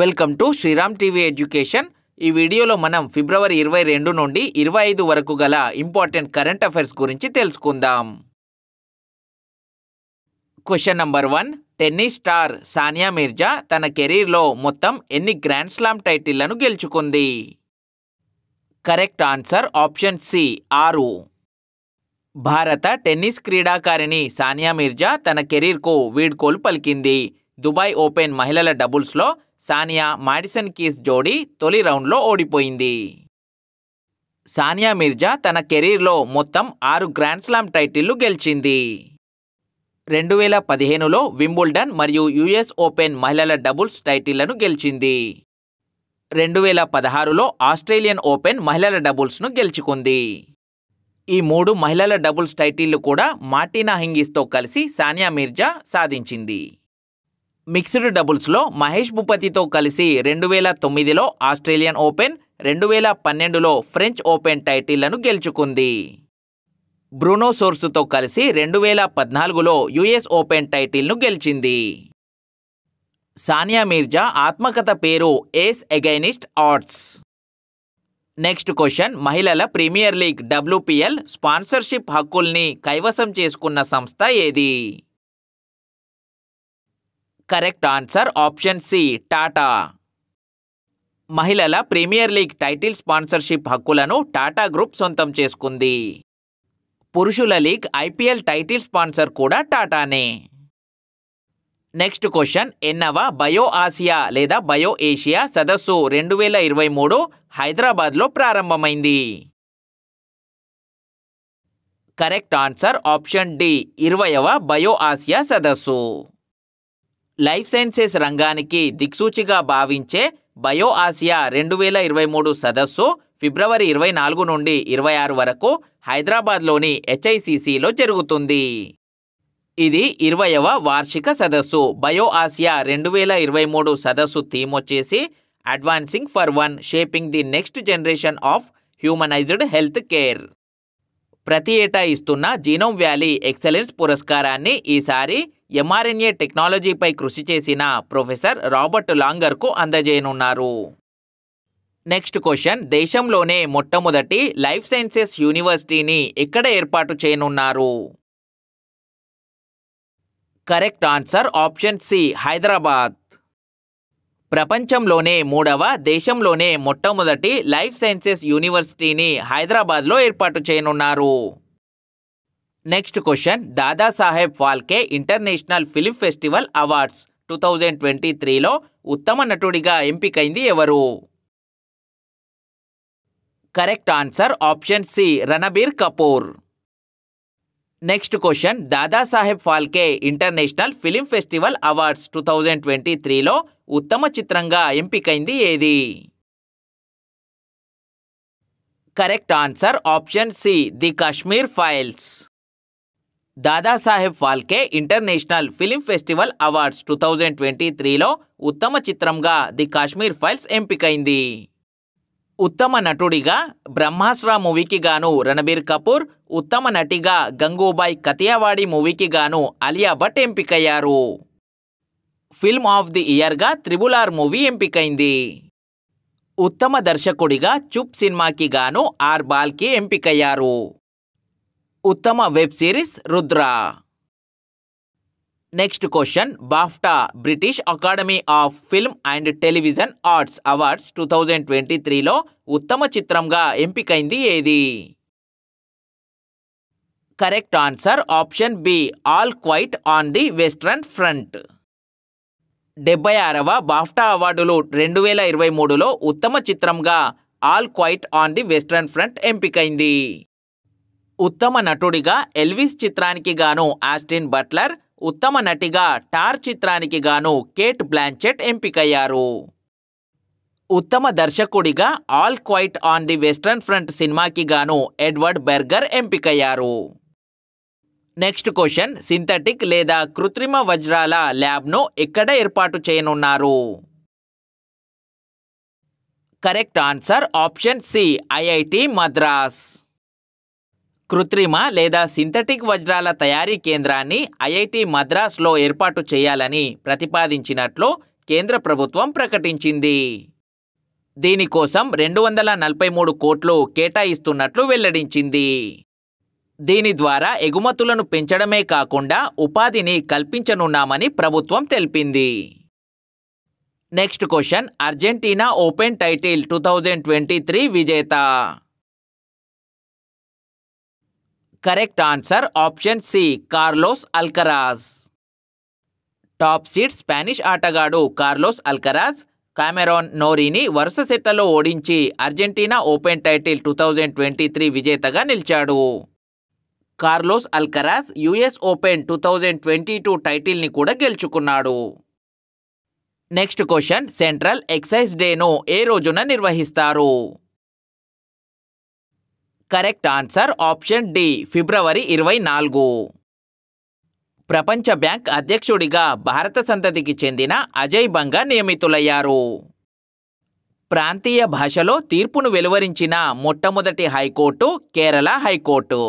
welcome to Sriram TV education ఈ వీడియోలో మనం ఫిబ్రవరి ఇరవై రెండు నుండి ఇరవై ఐదు వరకు గల ఇంపార్టెంట్ కరెంట్ అఫైర్స్ గురించి తెలుసుకుందాం question number one tennis star Sania Mirza తన కెరీర్లో మొత్తం ఎన్ని గ్రాండ్ స్లామ్ టైటిళ్లను గెలుచుకుంది కరెక్ట్ ఆన్సర్ ఆప్షన్ సి ఆరు భారత టెన్నిస్ క్రీడాకారిణి సానియా మిర్జా తన కెరీర్కు వీడ్కోలు పలికింది దుబాయ్ ఓపెన్ మహిళల డబుల్స్లో సానియా మాడిసన్ కీస్ జోడీ తొలి రౌండ్లో ఓడిపోయింది సానియా మిర్జా తన కెరీర్లో మొత్తం ఆరు గ్రాండ్ స్లామ్ టైటిళ్లు గెలిచింది రెండు వేల పదిహేనులో వింబుల్డన్ మరియు యుఎస్ ఓపెన్ మహిళల డబుల్స్ టైటిళ్లను గెలిచింది రెండు వేల పదహారులో ఆస్ట్రేలియన్ ఓపెన్ మహిళల డబుల్స్ను గెలుచుకుంది ఈ మూడు మహిళల డబుల్స్ టైటిళ్లు కూడా మార్టినా హింగిస్తో కలిసి సానియా మిర్జా సాధించింది మిక్స్డ్ డబుల్స్లో మహేష్ భూపతితో కలిసి రెండు వేల తొమ్మిదిలో ఆస్ట్రేలియన్ ఓపెన్ రెండు వేల పన్నెండులో ఫ్రెంచ్ ఓపెన్ టైటిళ్లను గెలుచుకుంది బ్రూనో సోర్సుతో కలిసి రెండు వేల పద్నాలుగులో యుఎస్ ఓపెన్ టైటిల్ను గెలిచింది సానియా మీర్జా ఆత్మకథ పేరు ace against odds next question మహిళల ప్రీమియర్ లీగ్ డబ్ల్యూపీఎల్ స్పాన్సర్షిప్ హక్కుల్ని కైవసం చేసుకున్న సంస్థ ఏది correct answer option C Tata మహిళల ప్రీమియర్ లీగ్ టైటిల్ స్పాన్సర్షిప్ హక్కులను టాటా గ్రూప్ సొంతం చేసుకుంది పురుషుల లీగ్ ఐపీఎల్ టైటిల్ స్పాన్సర్ కూడా టాటానే నెక్స్ట్ క్వశ్చన్ ఎన్నవ బయో ఆసియా లేదా బయో ఏషియా సదస్సు రెండు వేల ఇరవై మూడు హైదరాబాద్లో ప్రారంభమైంది కరెక్ట్ ఆన్సర్ ఆప్షన్ డి ఇరవయవ బయో ఆసియా సదస్సు లైఫ్ సైన్సెస్ రంగానికి దిక్సూచిగా భావించే బయో ఆసియా రెండు వేల ఇరవై మూడు సదస్సు ఫిబ్రవరి ఇరవై నాలుగు నుండి ఇరవై ఆరు వరకు హైదరాబాద్లోని హెచ్ఐసిసిలో జరుగుతుంది ఇది ఇరవయవ వార్షిక సదస్సు బయో ఆసియా రెండు వేల ఇరవై మూడు సదస్సు థీమ్ వచ్చేసి advancing for one shaping the next generation of humanised health care ప్రతి ఏటా ఇస్తున్న జీనోమ్ వ్యాలీ ఎక్సలెన్స్ పురస్కారాన్ని ఈసారి ఎంఆర్ఎన్ఏ టెక్నాలజీపై కృషి చేసిన ప్రొఫెసర్ రాబర్ట్ లాంగర్కు అందజేయనున్నారు నెక్స్ట్ క్వశ్చన్ దేశంలోనే మొట్టమొదటి లైఫ్ సైన్సెస్ యూనివర్సిటీని ఎక్కడ ఏర్పాటు చేయనున్నారు correct answer option C Hyderabad ప్రపంచంలోనే మూడవ దేశంలోనే మొట్టమొదటి లైఫ్ సైన్సెస్ యూనివర్సిటీని హైదరాబాద్లో ఏర్పాటు చేయనున్నారు next question Dadasaheb Phalke international film festival awards two thousand twenty త్రీలో ఉత్తమ నటుడిగా ఎంపికైంది ఎవరు correct answer option C Ranbir Kapoor next question Dadasaheb Phalke international film festival awards two thousand twenty త్రీలో ఉత్తమ చిత్రంగా ఎంపికైంది ఏది correct answer option C the Kashmir files Dadasaheb Phalke international film festival awards two thousand twenty త్రీలో ఉత్తమ చిత్రంగా ది కాశ్మీర్ ఫైల్స్ ఎంపికైంది ఉత్తమ నటుడిగా బ్రహ్మాస్త్ర మూవీకి గాను రణబీర్ కపూర్ ఉత్తమ నటిగా గంగూబాయ్ కతియావాడి మూవీకి గాను అలియా భట్ ఎంపికయ్యారు ఫిల్మ్ ఆఫ్ ది ఇయర్గా త్రిబుల్ ఆర్ మూవీ ఎంపికైంది ఉత్తమ దర్శకుడిగా చుప్ సినిమాకి గాను ఆర్ బాల్కి ఎంపికయ్యారు ఉత్తమ web series Rudra next question BAFTA British academy of film and television arts awards two thousand twenty త్రీలో ఉత్తమ చిత్రంగా ఎంపికైంది ఏది correct answer option B all quiet on the western front డెబ్బై ఆరవ బాఫ్టా అవార్డులు రెండు వేల ఇరవై మూడులో ఉత్తమ చిత్రంగా all quiet on the western front ఎంపికైంది ఉత్తమ నటుడిగా ఎల్విస్ చిత్రానికి గాను ఆస్టిన్ బట్లర్ ఉత్తమ నటిగా టార్ చిత్రానికి గాను కేట్ బ్లాంచెట్ ఎంపికయ్యారు ఉత్తమ దర్శకుడిగా all quiet on the western front సినిమాకి గాను ఎడ్వర్డ్ బెర్గర్ ఎంపికయ్యారు నెక్స్ట్ క్వశ్చన్ సింథటిక్ లేదా కృత్రిమ వజ్రాల ల్యాబ్ను ఎక్కడ ఏర్పాటు చేయనున్నారు correct answer option C IIT Madras కృత్రిమ లేదా సింథటిక్ వజ్రాల తయారీ కేంద్రాన్ని ఐఐటి మద్రాస్లో ఏర్పాటు చేయాలని ప్రతిపాదించినట్లు కేంద్ర ప్రభుత్వం ప్రకటించింది దీనికోసం రెండు వందల నలభై మూడు కోట్లు కేటాయిస్తున్నట్లు వెల్లడించింది దీని ద్వారా ఎగుమతులను పెంచడమే కాకుండా ఉపాధిని కల్పించనున్నామని ప్రభుత్వం తెలిపింది next question Argentina open title two thousand twenty three విజేత correct answer option C Carlos Alcaraz top seed Spanish ఆటగాడు కార్లోస్ అల్కరాజ్ కామెరాన్ నోరీని వరుస సెట్లలో ఓడించి Argentina open title two thousand twenty three విజేతగా నిలిచాడు Carlos Alcaraz US open two thousand twenty two టైటిల్ని కూడా గెలుచుకున్నాడు నెక్స్ట్ క్వశ్చన్ సెంట్రల్ ఎక్సైజ్ డేను ఏ రోజున నిర్వహిస్తారు correct answer option D February ఇరవై నాలుగు ప్రపంచ బ్యాంక్ అధ్యక్షుడిగా భారత సంతతికి చెందిన అజయ్ బంగా నియమితులయ్యారు ప్రాంతీయ భాషలో తీర్పును వెలువరించిన మొట్టమొదటి హైకోర్టు కేరళ హైకోర్టు